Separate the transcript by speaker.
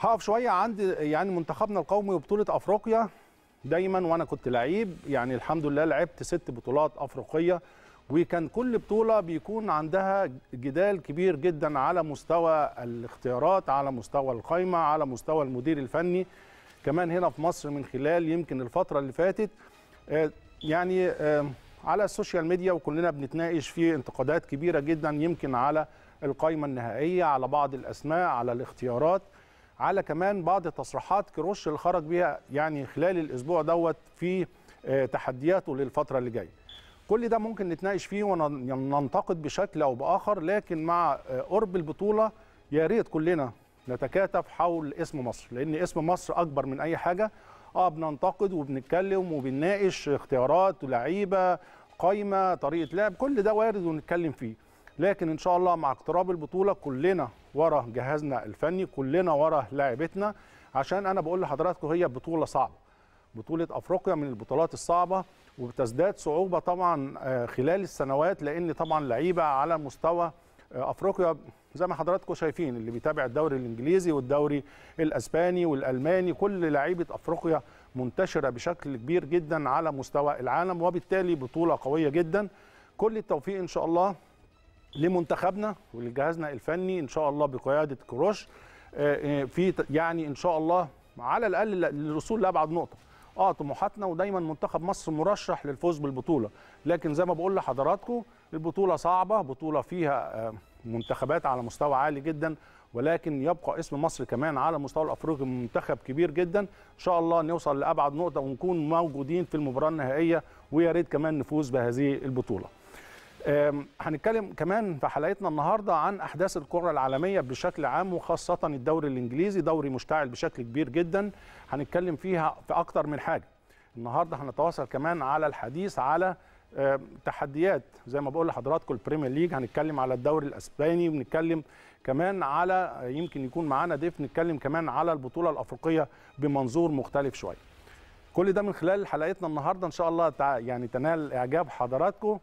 Speaker 1: هقف شويه عند يعني منتخبنا القومي وبطوله افريقيا دايما وانا كنت لعيب يعني الحمد لله لعبت ست بطولات افريقيه وكان كل بطوله بيكون عندها جدال كبير جدا على مستوى الاختيارات على مستوى القايمه على مستوى المدير الفني كمان هنا في مصر من خلال يمكن الفتره اللي فاتت آه، يعني آه، على السوشيال ميديا وكلنا بنتناقش في انتقادات كبيره جدا يمكن على القايمه النهائيه على بعض الاسماء على الاختيارات على كمان بعض تصريحات كروش اللي خرج بيها يعني خلال الاسبوع دوت في آه، تحدياته للفتره اللي جايه كل ده ممكن نتناقش فيه وننتقد بشكل او باخر لكن مع آه، قرب البطوله يا ريت كلنا نتكاتف حول اسم مصر لان اسم مصر اكبر من اي حاجه اه بننتقد وبنتكلم وبنناقش اختيارات لعيبه قايمه طريقه لعب كل ده وارد ونتكلم فيه لكن ان شاء الله مع اقتراب البطوله كلنا ورا جهازنا الفني كلنا ورا لاعبتنا عشان انا بقول لحضراتكم هي بطوله صعبه بطوله افريقيا من البطولات الصعبه وبتزداد صعوبه طبعا آه، خلال السنوات لان طبعا لعيبه على مستوى آه، افريقيا زي ما حضراتكم شايفين اللي بيتابع الدوري الانجليزي والدوري الاسباني والالماني كل لعيبه افريقيا منتشره بشكل كبير جدا على مستوى العالم وبالتالي بطوله قويه جدا كل التوفيق ان شاء الله لمنتخبنا ولجهازنا الفني ان شاء الله بقياده كروش آه، آه، في يعني ان شاء الله على الاقل للوصول لابعد نقطه اه طموحاتنا ودايما منتخب مصر مرشح للفوز بالبطوله لكن زي ما بقول لحضراتكم البطوله صعبه بطوله فيها آه، منتخبات على مستوى عالي جدا ولكن يبقى اسم مصر كمان على المستوى الافريقي منتخب كبير جدا ان شاء الله نوصل لابعد نقطه ونكون موجودين في المباراه النهائيه ويا ريت كمان نفوز بهذه البطوله هنتكلم كمان في حلقتنا النهارده عن احداث الكره العالميه بشكل عام وخاصه الدوري الانجليزي دوري مشتعل بشكل كبير جدا هنتكلم فيها في اكتر من حاجه النهارده هنتواصل كمان على الحديث على تحديات زي ما بقول لحضراتكم البريمير ليج هنتكلم على الدوري الاسباني وبنتكلم كمان على يمكن يكون معانا ضيف نتكلم كمان على البطوله الافريقيه بمنظور مختلف شويه كل ده من خلال حلقتنا النهارده ان شاء الله يعني تنال اعجاب حضراتكم